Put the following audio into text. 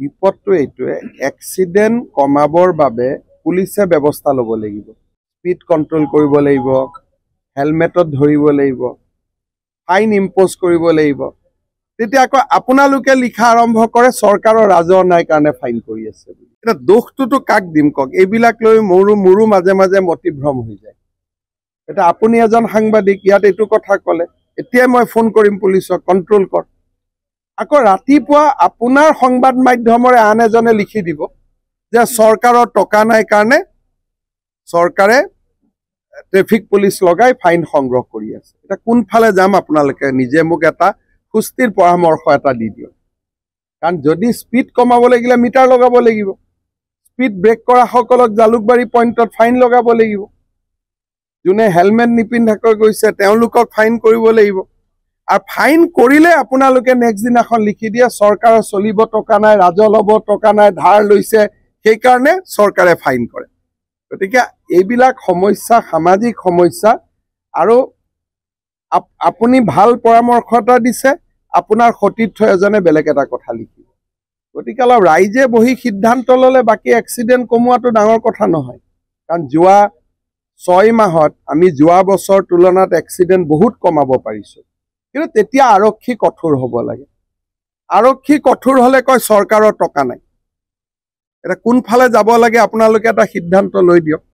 বিপদটো এইটোৱে এক্সিডেণ্ট কমাবৰ বাবে পুলিচে ব্যৱস্থা ল'ব লাগিব স্পীড কণ্ট্ৰল কৰিব লাগিব হেলমেটত ধৰিব লাগিব ফাইন ইম্প'জ কৰিব লাগিব তেতিয়া আকৌ আপোনালোকে লিখা আৰম্ভ কৰে চৰকাৰৰ ৰাজহ নাই কাৰণে ফাইন কৰি আছে বুলি এতিয়া দোষটোতো কাক দিম কওক এইবিলাক লৈ মোৰো মোৰো মাজে মাজে মতিভ্ৰম হৈ যায় এতিয়া আপুনি এজন সাংবাদিক ইয়াত এইটো কথা ক'লে এতিয়াই মই ফোন কৰিম পুলিচক কণ্ট্ৰল কৰ আকৌ ৰাতিপুৱা আপোনাৰ সংবাদ মাধ্যমৰে আন এজনে লিখি দিব যে চৰকাৰৰ টকা নাই কাৰণে চৰকাৰে ট্ৰেফিক পুলিচ লগাই ফাইন সংগ্ৰহ কৰি আছে এতিয়া কোনফালে যাম আপোনালোকে নিজে মোক এটা সুস্থিৰ পৰামৰ্শ এটা দি দিয়ক কাৰণ যদি স্পীড কমাব লাগিলে মিটাৰ লগাব লাগিব স্পীড ব্ৰেক কৰাসকলক জালুকবাৰী পইণ্টত ফাইন লগাব লাগিব যোনে হেলমেট নিপিন্ধাকৈ গৈছে তেওঁলোকক ফাইন কৰিব লাগিব আৰু ফাইন কৰিলে আপোনালোকে নেক্সট দিনাখন লিখি দিয়ে চৰকাৰে চলিব টকা নাই ৰাজহ ল'ব টকা নাই ধাৰ লৈছে সেইকাৰণে চৰকাৰে ফাইন কৰে গতিকে এইবিলাক সমস্যা সামাজিক সমস্যা আৰু আপুনি ভাল পৰামৰ্শ এটা দিছে আপোনাৰ সতীৰ্থ এজনে বেলেগ এটা কথা লিখি গতিকে অলপ ৰাইজে বহি সিদ্ধান্ত ল'লে বাকী এক্সিডেণ্ট কমোৱাটো ডাঙৰ কথা নহয় কাৰণ যোৱা ছয় মাহত আমি যোৱা বছৰ তুলনাত এক্সিডেণ্ট বহুত কমাব পাৰিছোঁ কিন্তু তেতিয়া আৰক্ষী কঠোৰ হ'ব লাগে আৰক্ষী কঠোৰ হ'লে কয় চৰকাৰৰ টকা নাই এতিয়া কোনফালে যাব লাগে আপোনালোকে এটা সিদ্ধান্ত লৈ দিয়ক